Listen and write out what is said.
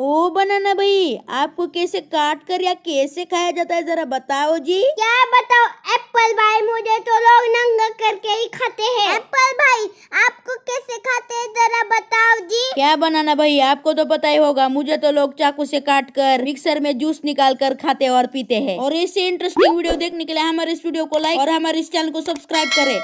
ओ बनाना भाई आपको कैसे काट कर या कैसे खाया जाता है जरा बताओ जी क्या बताओ एप्पल भाई मुझे तो लोग नंगा करके ही खाते हैं एप्पल भाई आपको कैसे खाते हैं जरा बताओ जी क्या बनाना भाई आपको तो पता ही होगा मुझे तो लोग चाकू से काट कर मिक्सर में जूस निकाल कर खाते और पीते हैं और ऐसे इंटरेस्टिंग वीडियो देखने के लिए हमारे इस वीडियो को लाइक और हमारे इस चैनल को सब्सक्राइब करें